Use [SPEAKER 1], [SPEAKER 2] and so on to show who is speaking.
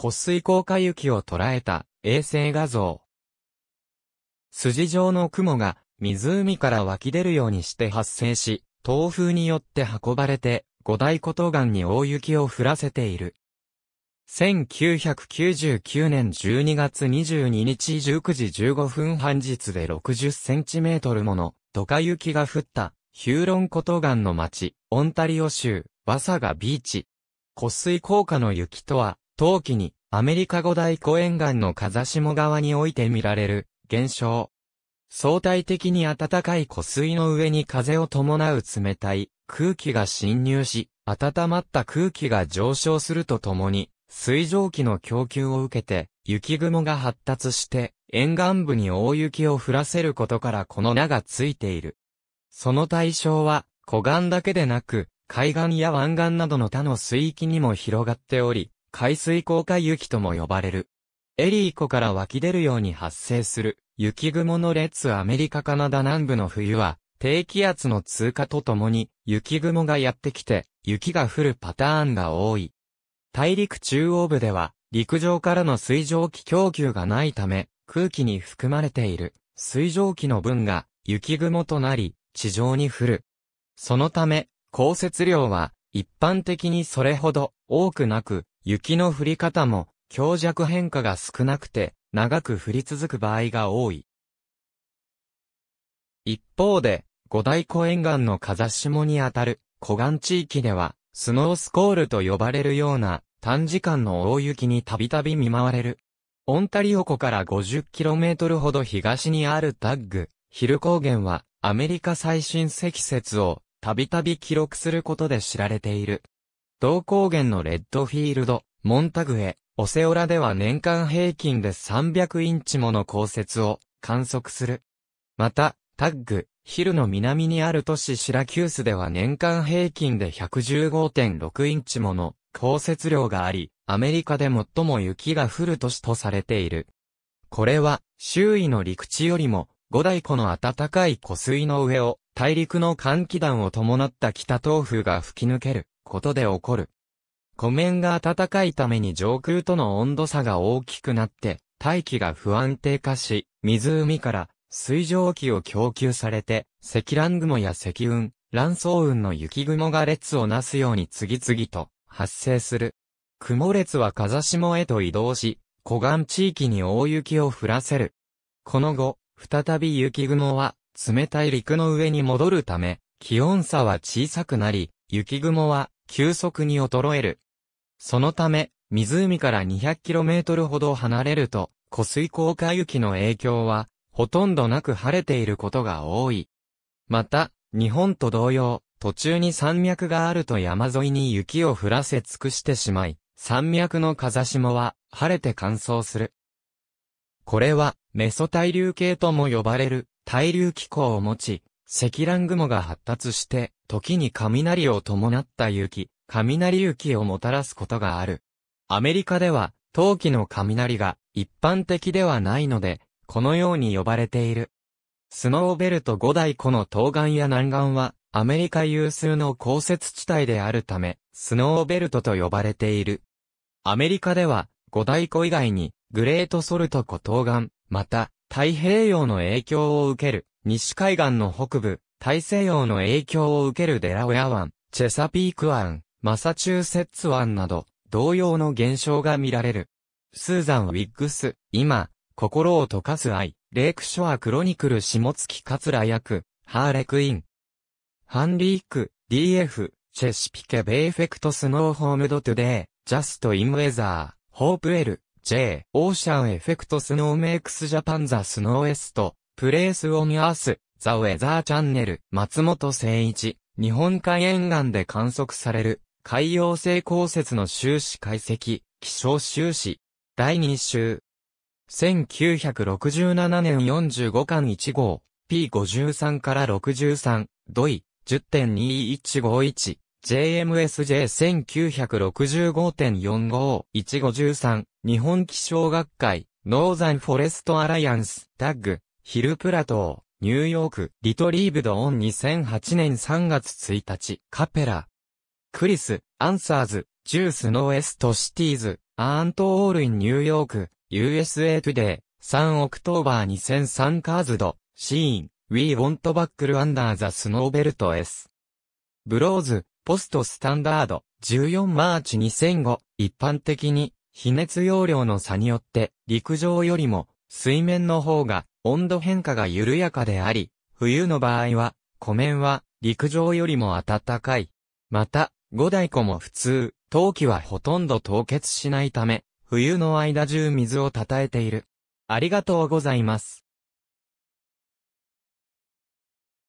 [SPEAKER 1] 骨水降下雪を捉えた衛星画像。筋状の雲が湖から湧き出るようにして発生し、東風によって運ばれて五大古都岩に大雪を降らせている。1999年12月22日19時15分半日で60センチメートルもの土下雪が降ったヒューロン古都岩の町、オンタリオ州、バサガビーチ。湖水降下の雪とは、冬季にアメリカ五大湖沿岸の風下側において見られる現象。相対的に暖かい湖水の上に風を伴う冷たい空気が侵入し、温まった空気が上昇するとともに、水蒸気の供給を受けて、雪雲が発達して、沿岸部に大雪を降らせることからこの名がついている。その対象は、湖岸だけでなく、海岸や湾岸などの他の水域にも広がっており、海水降下雪とも呼ばれる。エリー湖から湧き出るように発生する雪雲の列アメリカカナダ南部の冬は低気圧の通過とともに雪雲がやってきて雪が降るパターンが多い。大陸中央部では陸上からの水蒸気供給がないため空気に含まれている水蒸気の分が雪雲となり地上に降る。そのため降雪量は一般的にそれほど多くなく雪の降り方も強弱変化が少なくて長く降り続く場合が多い。一方で、五大湖沿岸の風下にあたる湖岸地域では、スノースコールと呼ばれるような短時間の大雪にたびたび見舞われる。オンタリオ湖から 50km ほど東にあるタッグ、ヒル高原はアメリカ最新積雪をたびたび記録することで知られている。同高原のレッドフィールド、モンタグエ、オセオラでは年間平均で300インチもの降雪を観測する。また、タッグ、ヒルの南にある都市シラキュースでは年間平均で115.6インチもの降雪量があり、アメリカで最も雪が降る都市とされている。これは、周囲の陸地よりも、五大湖の暖かい湖水の上を大陸の寒気団を伴った北東風が吹き抜けることで起こる。湖面が暖かいために上空との温度差が大きくなって、大気が不安定化し、湖から水蒸気を供給されて、積乱雲や積雲、乱層雲の雪雲が列をなすように次々と発生する。雲列は風下へと移動し、湖岸地域に大雪を降らせる。この後、再び雪雲は冷たい陸の上に戻るため、気温差は小さくなり、雪雲は急速に衰える。そのため、湖から 200km ほど離れると、湖水効果雪の影響は、ほとんどなく晴れていることが多い。また、日本と同様、途中に山脈があると山沿いに雪を降らせ尽くしてしまい、山脈の風下は晴れて乾燥する。これはメソ対流系とも呼ばれる対流気候を持ち、積乱雲が発達して、時に雷を伴った雪、雷雪をもたらすことがある。アメリカでは、陶器の雷が一般的ではないので、このように呼ばれている。スノーベルト5大湖の東岸や南岸は、アメリカ有数の降雪地帯であるため、スノーベルトと呼ばれている。アメリカでは、五大湖以外に、グレートソルト湖東岸、また、太平洋の影響を受ける、西海岸の北部、大西洋の影響を受けるデラウェア湾、チェサピーク湾、マサチューセッツ湾など、同様の現象が見られる。スーザン・ウィッグス、今、心を溶かす愛、レイクショア・クロニクル下月桂役、ハーレクイン。ハンリーク、DF、チェシピケ・ベイフェクト・スノーホームド・トゥデイ、ジャスト・イン・ウェザー、ホープ・エル、J、オーシャンエフェクトスノーメイクスジャパンザスノーエスト、プレイスオンアース、ザウェザーチャンネル、松本誠一、日本海沿岸で観測される、海洋性降雪の収支解析、気象収支、第2週。1967年45巻1号、P53 から63、ドイ、10.21551、JMSJ1965.45-153 日本気象学会ノーザンフォレストアライアンスタッグヒルプラトーニューヨークリトリーブドオン2008年3月1日カペラクリスアンサーズジュースノーエストシティーズアーントオールインニューヨーク USA トゥデー3オクトーバー2003カーズドシーン We want b バ c k under the snow belt S ブローズポストスタンダード14マーチ2005一般的に比熱容量の差によって陸上よりも水面の方が温度変化が緩やかであり、冬の場合は湖面は陸上よりも暖かい。また、五大湖も普通、冬季はほとんど凍結しないため、冬の間中水を叩えている。ありがとうございます。